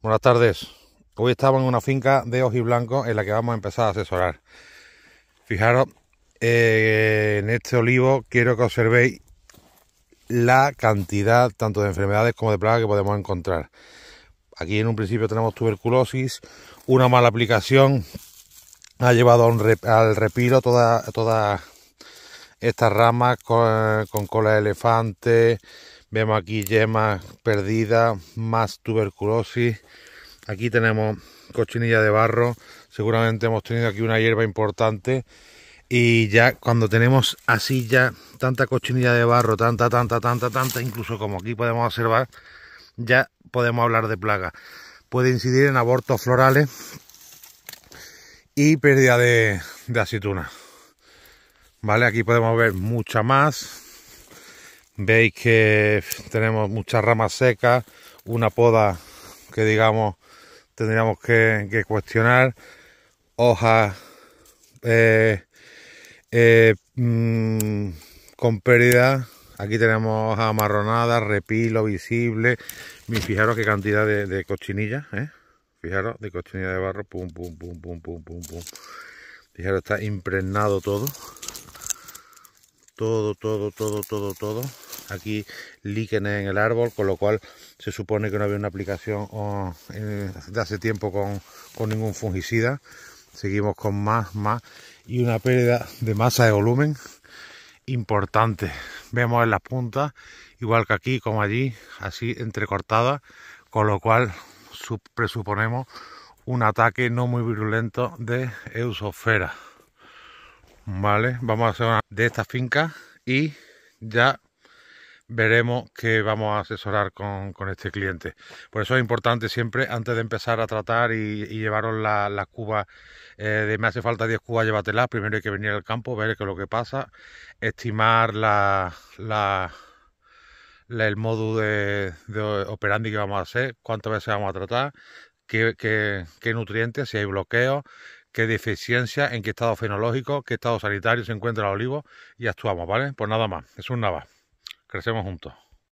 Buenas tardes. Hoy estamos en una finca de blancos en la que vamos a empezar a asesorar. Fijaros, eh, en este olivo quiero que observéis la cantidad tanto de enfermedades como de plagas que podemos encontrar. Aquí en un principio tenemos tuberculosis, una mala aplicación ha llevado al repiro todas estas ramas con cola de elefante, Vemos aquí yema perdida, más tuberculosis. Aquí tenemos cochinilla de barro. Seguramente hemos tenido aquí una hierba importante. Y ya cuando tenemos así ya tanta cochinilla de barro, tanta, tanta, tanta, tanta, incluso como aquí podemos observar, ya podemos hablar de plaga. Puede incidir en abortos florales y pérdida de, de aceituna. Vale, aquí podemos ver mucha más, Veis que tenemos muchas ramas secas, una poda que digamos tendríamos que, cuestionar, hojas eh, eh, mm, con pérdida. Aquí tenemos hojas amarronadas, repilo visible. Fijaros qué cantidad de, cochinillas, ¿eh? Fijaros, de cochinilla de barro, pum, pum, pum, pum, pum, pum, pum. Fijaros, está impregnado todo. Todo, todo, todo, todo, todo aquí líquenes en el árbol, con lo cual se supone que no había una aplicación oh, eh, de hace tiempo con, ningún fungicida. Seguimos con más, más y una pérdida de masa de volumen importante. Vemos en las puntas, igual que aquí como allí, así entrecortada, con lo cual presuponemos un ataque no muy virulento de eusofera. Vale, vamos a hacer una de estas finca y ya veremos qué vamos a asesorar con, este cliente. Por eso es importante siempre, antes de empezar a tratar y, llevaros las la cubas, eh, de me hace falta 10 cubas, llévatelas, primero hay que venir al campo, ver qué es lo que pasa, estimar la, el modo de, de, operandi que vamos a hacer, cuántas veces vamos a tratar, qué, nutrientes, si hay bloqueo, qué deficiencia, en qué estado fenológico, qué estado sanitario se encuentra el olivo y actuamos, ¿vale? Pues nada más, es un navajo. Crecemos juntos.